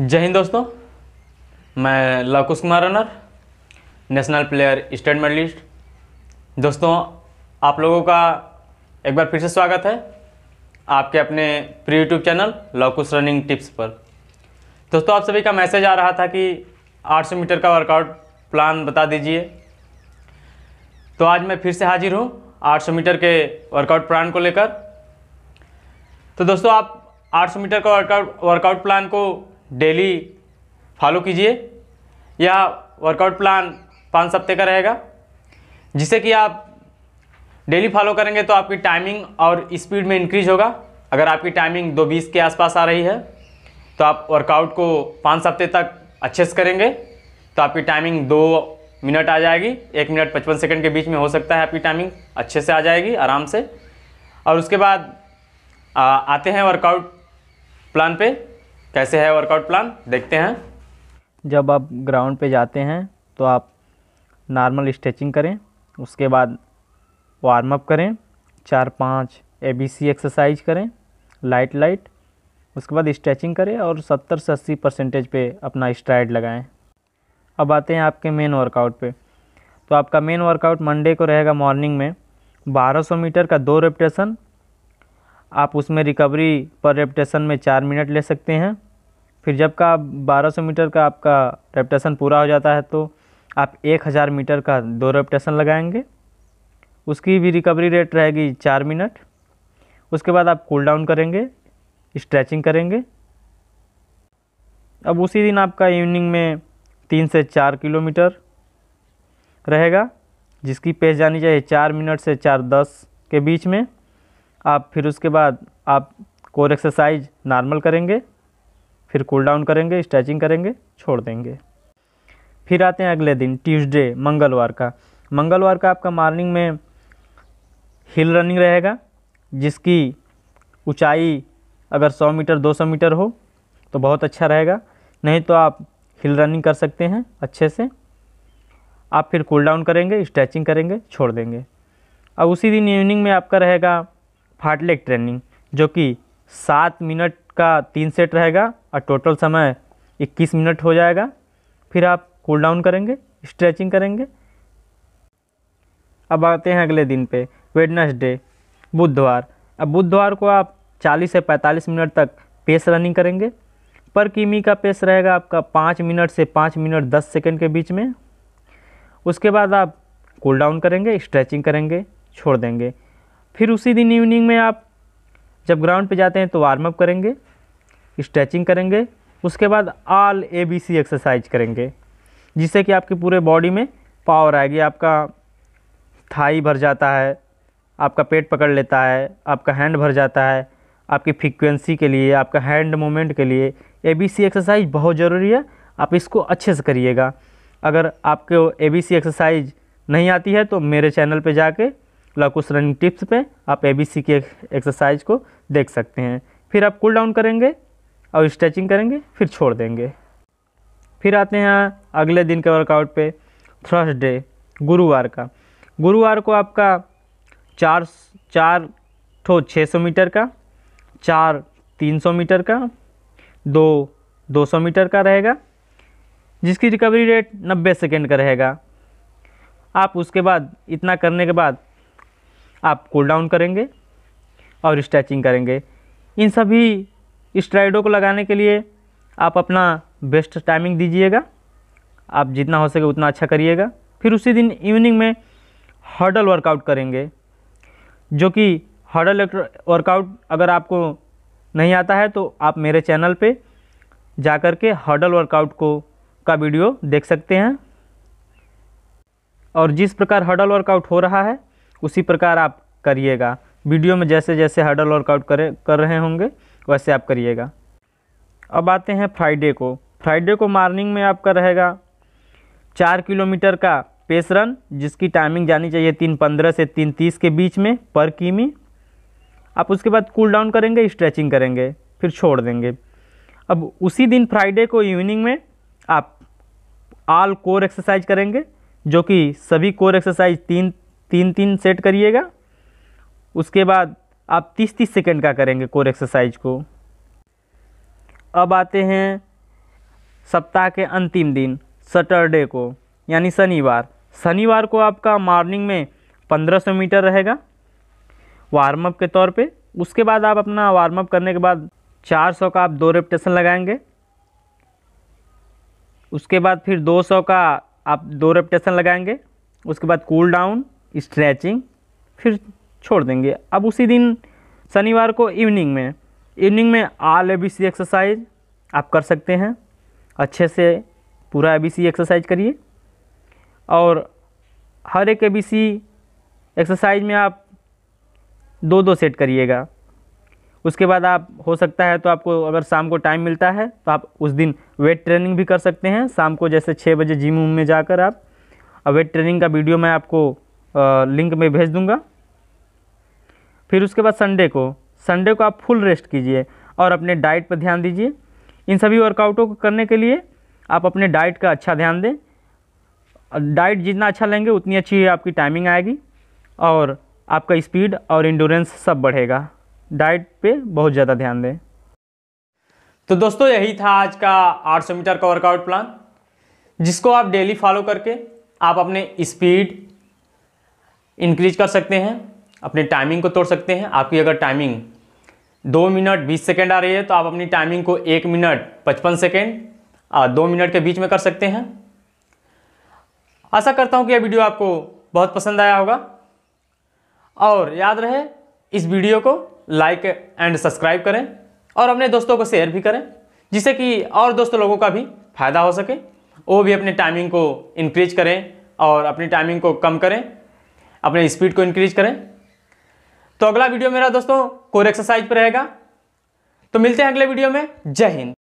जय हिंद दोस्तों मैं Luvkush Kumar runner national player state medalist दोस्तों आप लोगों का एक बार फिर से स्वागत है आपके अपने प्री YouTube channel Luvkush running tips पर दोस्तों आप सभी का मैसेज आ रहा था कि 800 मीटर का वर्कआउट प्लान बता दीजिए तो आज मैं फिर से हाजिर हूँ 800 मीटर के वर्कआउट प्लान को लेकर तो दोस्तों आप 800 मीटर का वर्कआउट वर्कआउट प्लान को डेली फॉलो कीजिए यह वर्कआउट प्लान पाँच हफ्ते का रहेगा जिससे कि आप डेली फॉलो करेंगे तो आपकी टाइमिंग और स्पीड में इंक्रीज होगा अगर आपकी टाइमिंग दो बीस के आसपास आ रही है तो आप वर्कआउट को पाँच हफ्ते तक अच्छे से करेंगे तो आपकी टाइमिंग दो मिनट आ जाएगी एक मिनट पचपन सेकंड के बीच में हो सकता है आपकी टाइमिंग अच्छे से आ जाएगी आराम से और उसके बाद आ, आते हैं वर्कआउट प्लान पर कैसे है वर्कआउट प्लान देखते हैं जब आप ग्राउंड पे जाते हैं तो आप नॉर्मल स्ट्रेचिंग करें उसके बाद वार्म अप करें चार पाँच ए बी सी एक्सरसाइज करें लाइट लाइट उसके बाद स्ट्रेचिंग करें और 70 से 80 परसेंटेज पे अपना स्ट्राइड लगाएं अब आते हैं आपके मेन वर्कआउट पे तो आपका मेन वर्कआउट मंडे को रहेगा मॉर्निंग में 1200 मीटर का दो रेपटेशन आप उसमें रिकवरी पर रेपटेशन में चार मिनट ले सकते हैं फिर जब का बारह सौ मीटर का आपका रेपटेशन पूरा हो जाता है तो आप एक हज़ार मीटर का दो रेपटेशन लगाएंगे उसकी भी रिकवरी रेट रहेगी चार मिनट उसके बाद आप कूल डाउन करेंगे स्ट्रेचिंग करेंगे अब उसी दिन आपका इवनिंग में तीन से चार किलोमीटर रहेगा जिसकी पेस जानी चाहिए चार मिनट से चार दस के बीच में आप फिर उसके बाद आप कोर एक्सरसाइज नॉर्मल करेंगे फिर कूल डाउन करेंगे स्ट्रेचिंग करेंगे छोड़ देंगे फिर आते हैं अगले दिन ट्यूसडे मंगलवार का मंगलवार का आपका मॉर्निंग में हिल रनिंग रहेगा जिसकी ऊंचाई अगर 100 मीटर 200 मीटर हो तो बहुत अच्छा रहेगा नहीं तो आप हिल रनिंग कर सकते हैं अच्छे से आप फिर कूल डाउन करेंगे स्ट्रेचिंग करेंगे छोड़ देंगे अब उसी दिन इवनिंग में आपका रहेगा फाटलेग ट्रेनिंग जो कि सात मिनट का तीन सेट रहेगा और टोटल समय इक्कीस मिनट हो जाएगा फिर आप कूल डाउन करेंगे स्ट्रेचिंग करेंगे अब आते हैं अगले दिन पे वेडनसडे बुधवार अब बुधवार को आप 40 से 45 मिनट तक पेस रनिंग करेंगे पर किमी का पेस रहेगा आपका पाँच मिनट से पाँच मिनट दस सेकेंड के बीच में उसके बाद आप कूल डाउन करेंगे स्ट्रेचिंग करेंगे छोड़ देंगे फिर उसी दिन इवनिंग में आप जब ग्राउंड पे जाते हैं तो वार्म अप करेंगे स्ट्रेचिंग करेंगे उसके बाद आल ए बी सी एक्सरसाइज करेंगे जिससे कि आपकी पूरे बॉडी में पावर आएगी आपका थाई भर जाता है आपका पेट पकड़ लेता है आपका हैंड भर जाता है आपकी फ्रिक्वेंसी के लिए आपका हैंड मोमेंट के लिए ए बी सी एक्सरसाइज बहुत ज़रूरी है आप इसको अच्छे से करिएगा अगर आपको ए बी सी एक्सरसाइज नहीं आती है तो मेरे चैनल पे जाके कुछ रनिंग टिप्स पे आप ए बी सी एक्सरसाइज को देख सकते हैं फिर आप कूल डाउन करेंगे और स्ट्रेचिंग करेंगे फिर छोड़ देंगे फिर आते हैं अगले दिन के वर्कआउट पे थर्सडे गुरुवार का गुरुवार को आपका चार चार ठो छः सौ मीटर का चार तीन सौ मीटर का दो दो सौ मीटर का रहेगा जिसकी रिकवरी रेट नब्बे सेकेंड का रहेगा आप उसके बाद इतना करने के बाद आप कूल डाउन करेंगे और स्ट्रेचिंग करेंगे इन सभी स्ट्राइडों को लगाने के लिए आप अपना बेस्ट टाइमिंग दीजिएगा आप जितना हो सके उतना अच्छा करिएगा फिर उसी दिन इवनिंग में हर्डल वर्कआउट करेंगे जो कि हर्डल वर्कआउट अगर आपको नहीं आता है तो आप मेरे चैनल पे जा कर के हर्डल वर्कआउट को का वीडियो देख सकते हैं और जिस प्रकार हर्डल वर्कआउट हो रहा है उसी प्रकार आप करिएगा वीडियो में जैसे जैसे हर्डल वर्कआउट करे कर रहे होंगे वैसे आप करिएगा अब आते हैं फ्राइडे को फ्राइडे को मॉर्निंग में आपका रहेगा चार किलोमीटर का पेस रन जिसकी टाइमिंग जानी चाहिए तीन पंद्रह से तीन तीस के बीच में पर कीमी आप उसके बाद कूल डाउन करेंगे स्ट्रेचिंग करेंगे फिर छोड़ देंगे अब उसी दिन फ्राइडे को इवनिंग में आप आल कोर एक्सरसाइज करेंगे जो कि सभी कोर एक्सरसाइज तीन तीन तीन सेट करिएगा उसके बाद आप 30 30 सेकंड का करेंगे कोर एक्सरसाइज को अब आते हैं सप्ताह के अंतिम दिन सटरडे को यानी शनिवार शनिवार को आपका मॉर्निंग में 1500 मीटर रहेगा वार्म अप के तौर पे उसके बाद आप अपना वार्म अप करने के बाद 400 का आप दो रेपटेशन लगाएंगे उसके बाद फिर 200 का आप दो रेपटेशन लगाएंगे उसके बाद कूल डाउन स्ट्रेचिंग फिर छोड़ देंगे अब उसी दिन शनिवार को इवनिंग में इवनिंग में आल ए बी सी एक्सरसाइज आप कर सकते हैं अच्छे से पूरा ए बी सी एक्सरसाइज करिए और हर एक ए बी सी एक्सरसाइज में आप दो दो सेट करिएगा उसके बाद आप हो सकता है तो आपको अगर शाम को टाइम मिलता है तो आप उस दिन वेट ट्रेनिंग भी कर सकते हैं शाम को जैसे छः बजे जिम में जाकर आप वेट ट्रेनिंग का वीडियो मैं आपको लिंक में भेज दूंगा फिर उसके बाद संडे को संडे को आप फुल रेस्ट कीजिए और अपने डाइट पर ध्यान दीजिए इन सभी वर्कआउटों को करने के लिए आप अपने डाइट का अच्छा ध्यान दें डाइट जितना अच्छा लेंगे उतनी अच्छी आपकी टाइमिंग आएगी और आपका स्पीड और इंडोरेंस सब बढ़ेगा डाइट पे बहुत ज़्यादा ध्यान दें तो दोस्तों यही था आज का 800 मीटर का वर्कआउट प्लान जिसको आप डेली फॉलो करके आप अपने स्पीड इंक्रीज कर सकते हैं अपने टाइमिंग को तोड़ सकते हैं आपकी अगर टाइमिंग दो मिनट बीस सेकेंड आ रही है तो आप अपनी टाइमिंग को एक मिनट पचपन सेकेंड दो मिनट के बीच में कर सकते हैं आशा करता हूँ कि यह वीडियो आपको बहुत पसंद आया होगा और याद रहे इस वीडियो को लाइक एंड सब्सक्राइब करें और अपने दोस्तों को शेयर भी करें जिससे कि और दोस्तों लोगों का भी फ़ायदा हो सके वो भी अपने टाइमिंग को इनक्रीज करें और अपनी टाइमिंग को कम करें अपने स्पीड को इंक्रीज करें तो अगला वीडियो मेरा दोस्तों कोर एक्सरसाइज पर रहेगा तो मिलते हैं अगले वीडियो में जय हिंद